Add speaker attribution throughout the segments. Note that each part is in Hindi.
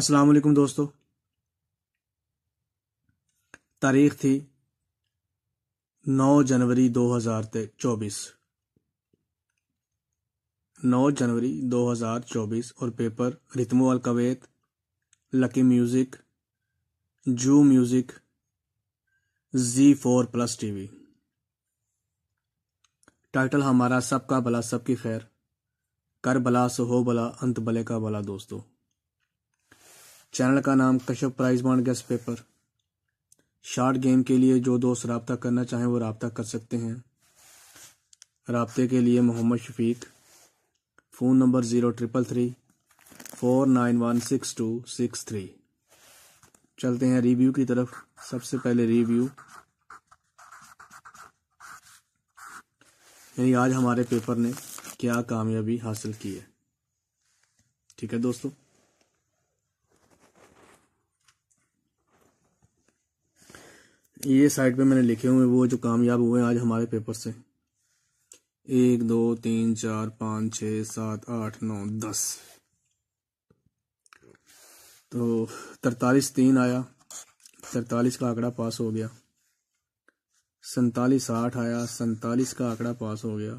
Speaker 1: अस्सलाम वालेकुम दोस्तों तारीख थी 9 जनवरी 2024 9 जनवरी 2024 और पेपर रितमो अलकवेत लकी म्यूज़िक जू music G four plus TV title हमारा सबका भला सबकी खैर कर भला सो हो भला अंत भले का भला दोस्तों चैनल का नाम Kashyap prize bond guess paper short game के लिए जो दोस्त रबता करना चाहें वो रबता कर सकते हैं रबते के लिए Mohammad Shafiq phone number zero triple three four nine one six two six three चलते हैं रिव्यू की तरफ सबसे पहले रिव्यू यानी आज हमारे पेपर ने क्या कामयाबी हासिल की है ठीक है दोस्तों ये साइड पे मैंने लिखे हुए वो जो कामयाब हुए आज हमारे पेपर से एक दो तीन चार पाँच छ सात आठ नौ दस तो तरतालीस तीन आया तरतालीस का आंकड़ा पास हो गया सैतालीस आठ आया सैतालीस का आंकड़ा पास हो गया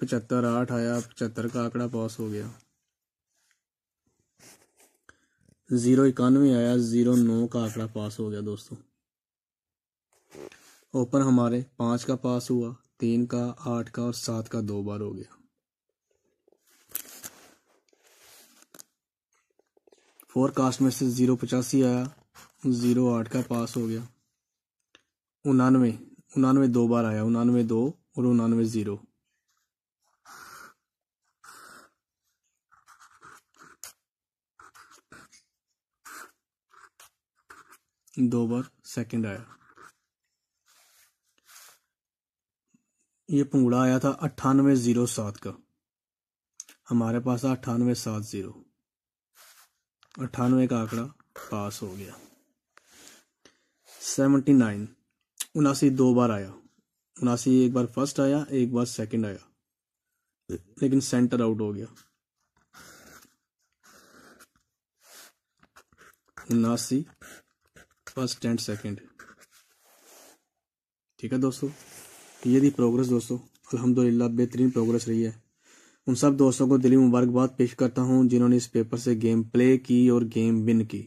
Speaker 1: पचहत्तर आठ आया पचहत्तर का आंकड़ा पास हो गया ज़ीरो इक्यानवे आया ज़ीरो नौ का आंकड़ा पास हो गया दोस्तों ओपन हमारे पांच का पास हुआ तीन का आठ का और सात का दो बार हो गया फोरकास्ट में से ज़ीरो पचासी आया ज़ीरो आठ का पास हो गया उन्नानवे उन्नानवे दो बार आया उन्नानवे दो और उन्नानवे ज़ीरो दो बार सेकंड आया ये पंगड़ा आया था अट्ठानवे जीरो सात का हमारे पास था अट्ठानवे सात जीरो अट्ठानवे का आंकड़ा पास हो गया सेवेंटी नाइन उनासी दो बार आया उनासी एक बार फर्स्ट आया एक बार सेकंड आया लेकिन सेंटर आउट हो गया उनासी फर्स्ट एंड सेकंड ठीक है दोस्तों तो ये प्रोग्रेस दोस्तों अलहमदिल्ला बेहतरीन प्रोग्रेस रही है उन सब दोस्तों को दिली मुबारकबाद पेश करता हूँ जिन्होंने इस पेपर से गेम प्ले की और गेम विन की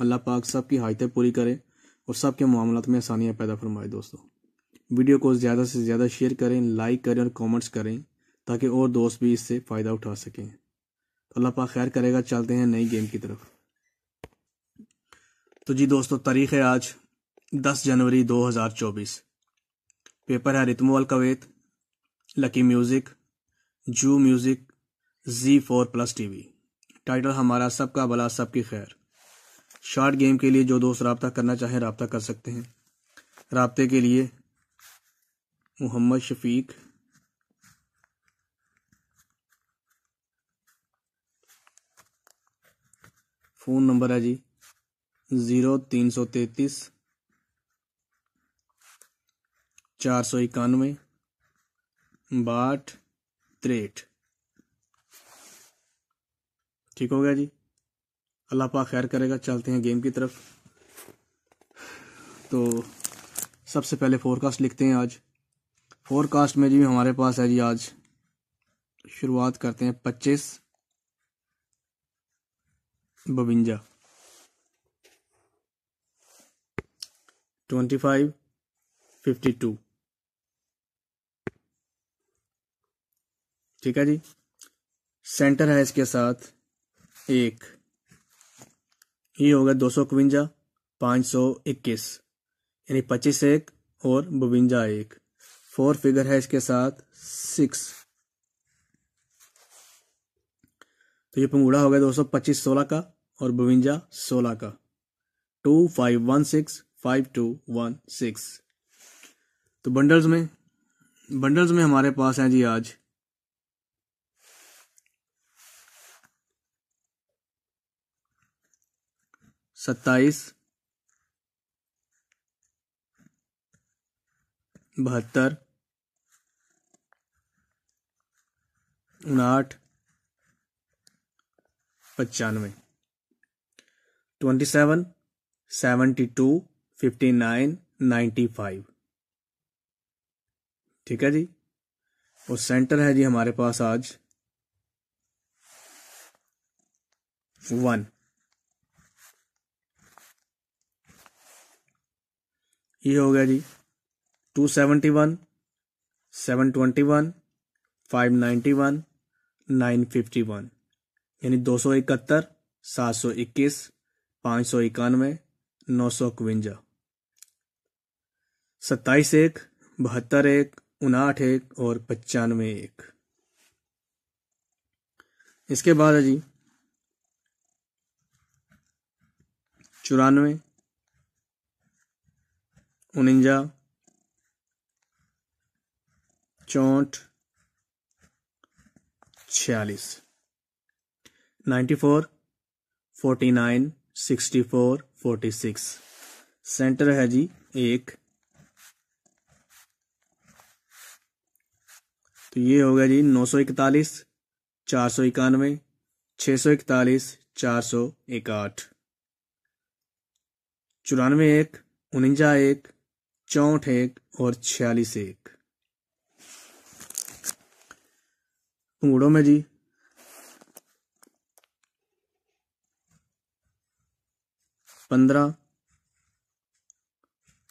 Speaker 1: अल्लाह पाक सब की हाजतें पूरी करे और सब के मामलों में आसानियाँ पैदा फरमाए दोस्तों वीडियो को ज़्यादा से ज़्यादा शेयर करें लाइक करें और कमेंट्स करें ताकि और दोस्त भी इससे फ़ायदा उठा सकें तो अल्लाह पाक खैर करेगा चलते हैं नई गेम की तरफ तो जी दोस्तों तारीख है आज 10 जनवरी 2024 पेपर है अल कवेत लकी म्यूजिक जू music G four plus TV title हमारा सबका भला सबकी खैर शॉर्ट गेम के लिए जो दोस्त रबता करना चाहें रबता कर सकते हैं रबते के लिए मोहम्मद शफीक फ़ोन नंबर है जी ज़ीरो तीन सौ तैतीस चार सौ इक्यानवे बाट त्रेठ ठीक हो गया जी अल्लाह पाक खैर करेगा चलते हैं गेम की तरफ तो सबसे पहले फोरकास्ट लिखते हैं आज फोरकास्ट में जी हमारे पास है जी आज शुरुआत करते हैं पच्चीस बवंजा ट्वेंटी फाइव फिफ्टी टू ठीक है जी सेंटर है इसके साथ एक ये हो गया दो सौ इकवंजा पाँच सौ इक्कीस यानी पच्चीस एक और बवंजा एक फोर फिगर है इसके साथ सिक्स तो ये पंगूढ़ा हो गया दो सौ पच्चीस सोलह का और बवंजा सोलह का two five one six five two one six तो बंडल्स में बंडल्स में हमारे पास हैं जी आज सत्ताईस बहत्तर उनाहठ पचानवे twenty seven seventy two fifty nine ninety five ठीक है जी और सेंटर है जी हमारे पास आज वन ये हो गया जी two seventy one seven twenty one five ninety one nine fifty one यानी दो सौ इकहत्तर सात सौ इक्कीस पाँच सौ इक्यानवे नौ सौ इकवंजा सत्ताईस एक बहत्तर एक उनाहठ एक और पचानवे एक इसके बाद है जी चौरानवे उन्जा चौंठ छियालीस ninety four forty nine sixty four forty six centre है जी एक तो ये हो गया जी नौ सौ इकतालीस चार सौ इक्यानवे छः सौ इकतालीस चार सौ आठ चौरानवे एक उनंजा एक चौंठ एक और छियालीस एक उंगड़ो में जी पंद्रह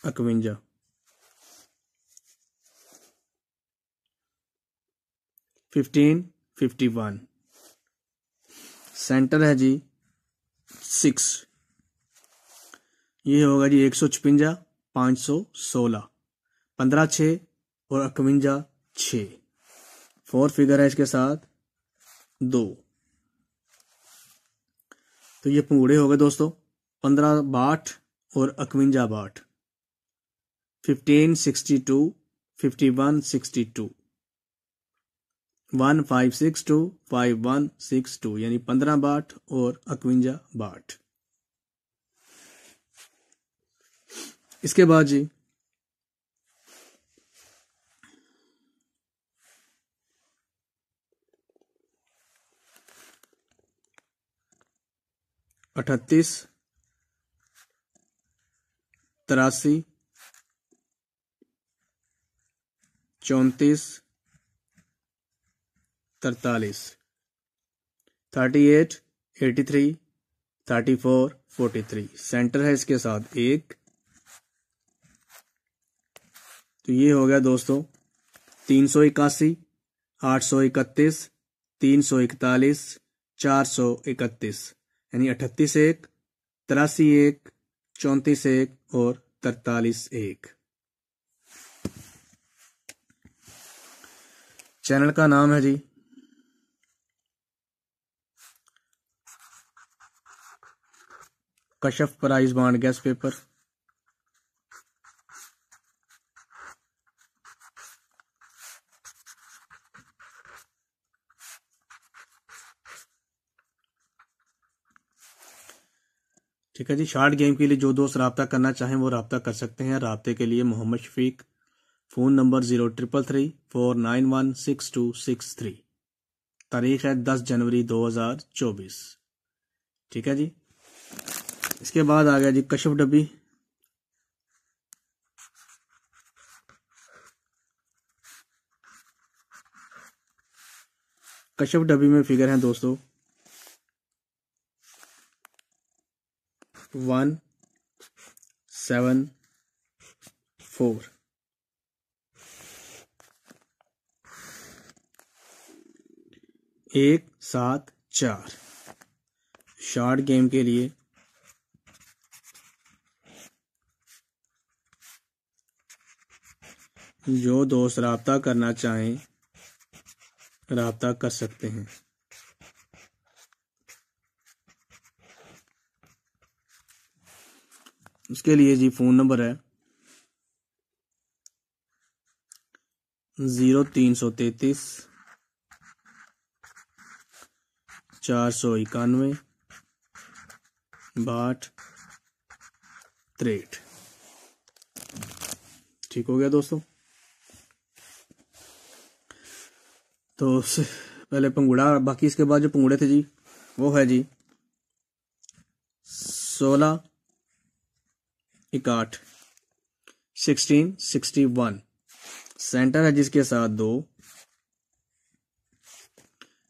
Speaker 1: इकवंजा फिफ्टीन फिफ्टी वन सेंटर है जी सिक्स ये होगा जी एक सौ छपंजा पांच सौ सोलह पंद्रह छ और अकवंजा छ फोर फिगर है इसके साथ दो तो ये पूरे हो गए दोस्तों पंद्रह बाठ और अकवंजा बाठ fifteen sixty two fifty one sixty two one five six two five one six two यानी पंद्रह बाट और अकवंजा बाट इसके बाद जी अठतीस तिरासी चौतीस तरतालीस thirty eight eighty three thirty four forty three centre है इसके साथ एक तो ये हो गया दोस्तों तीन सौ इक्यासी आठ सौ इकतीस तीन सौ इकतालीस चार सौ इकतीस यानी अठतीस एक तिरासी एक चौंतीस एक और तरतालीस एक चैनल का नाम है जी Kashaf prize bond guess paper ठीक है जी शार्ट गेम के लिए जो दोस्त रबता करना चाहें वो रबता कर सकते हैं रबते के लिए Mohammad Shafiq phone number zero triple three four nine one six two six three तारीख है दस जनवरी दो हज़ार चौबीस ठीक है जी इसके बाद आ गया जी कश्यप डब्बी कश्यप डब्बी में फिगर हैं दोस्तों वन सेवन फोर एक सात चार शॉर्ट गेम के लिए जो दोस्त रबता करना चाहें रबता कर सकते हैं उसके लिए जी फोन नंबर है जीरो तीन सौ तैतीस चार सौ इक्यानवे बाठ त्रेठ ठीक हो गया दोस्तों तो पहले पंगुड़ा बाकी इसके बाद जो पंगुड़े थे जी वो है जी सोलह इकाठ सिक्सटीन सिक्सटी वन सेंटर है जिसके साथ दो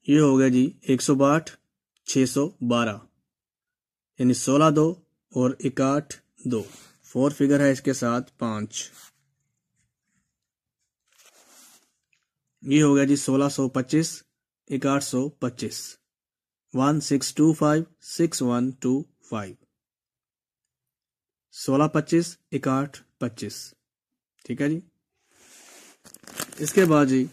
Speaker 1: ये हो गया जी एक सौ बाठ छ सौ बारह यानी सोलह दो और इकाठ दो फोर फिगर है इसके साथ पांच ये हो गया जी सोलह सौ पच्चीस इकाठ सौ पच्चीस one six two five six one two five सोलह पच्चीस इकाठ पच्चीस ठीक है जी इसके बाद जी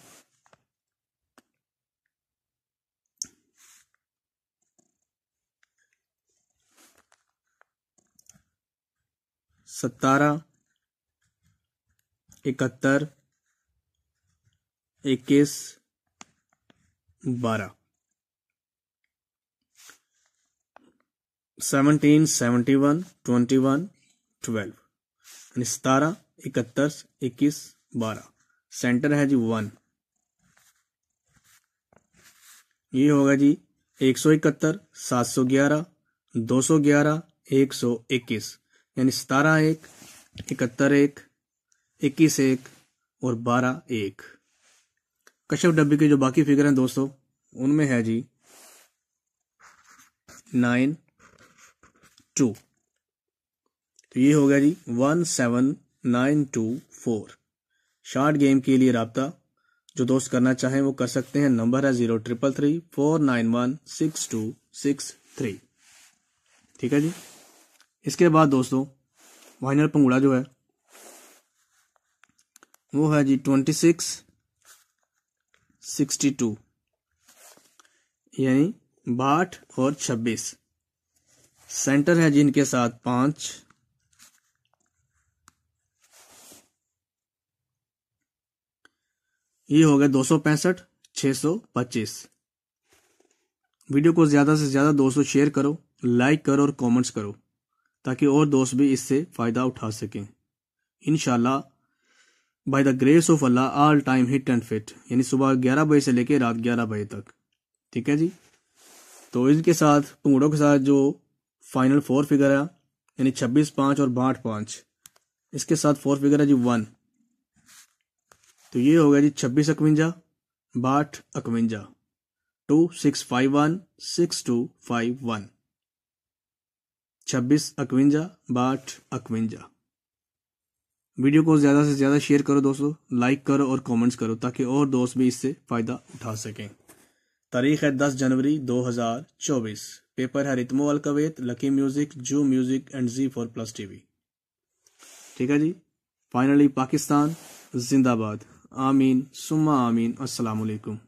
Speaker 1: सतारह इकहत्तर इक्कीस बारह seventeen seventy one twenty one twelve यानी सतारह इकहत्तर इक्कीस बारह सेंटर है जी वन ये होगा जी एक सौ इकहत्तर सात सौ ग्यारह दो सौ ग्यारह एक सौ इक्कीस यानी सतारह एक इकहत्तर एक इक्कीस एक और बारह एक कश्यप डब्बी के जो बाकी फिगर हैं दोस्तों उनमें है जी नाइन टू तो ये हो गया जी one seven nine two four short game के लिए रबता जो दोस्त करना चाहें वो कर सकते हैं नंबर है zero triple three four nine one six two six three ठीक है जी इसके बाद दोस्तों वाइनल पंगुड़ा जो है वो है जी ट्वेंटी सिक्स सिक्सटी टू यानी बाठ और छब्बीस सेंटर है जी इनके साथ पांच ये हो गया दो सौ पैंसठ छः सौ पच्चीस वीडियो को ज़्यादा से ज़्यादा दोस्तों शेयर करो लाइक करो और कमेंट्स करो ताकि और दोस्त भी इससे फ़ायदा उठा सकें in by the grace of Allah all time hit and fit यानी सुबह ग्यारह बजे से लेकर रात ग्यारह बजे तक ठीक है जी तो इसके साथ पुंगड़ों के साथ जो फाइनल फोर फिगर है यानी छब्बीस पाँच और बाठ पाँच इसके साथ फोर फिगर है जी वन तो ये हो गया जी छब्बीस अकवंजा बाठ अकवंजा two six five one six two five one छब्बीस अकवंजा बाठ अकवंजा वीडियो को ज़्यादा से ज़्यादा शेयर करो दोस्तों लाइक करो और कमेंट्स करो ताकि और दोस्त भी इससे फ़ायदा उठा सकें तारीख है 10 जनवरी 2024 पेपर है रितमो अलकवेत लकी म्यूज़िक जू music and G four plus TV ठीक है जी फाइनली पाकिस्तान जिंदाबाद आमीन सुमा आमीन अस्सलाम वालेकुम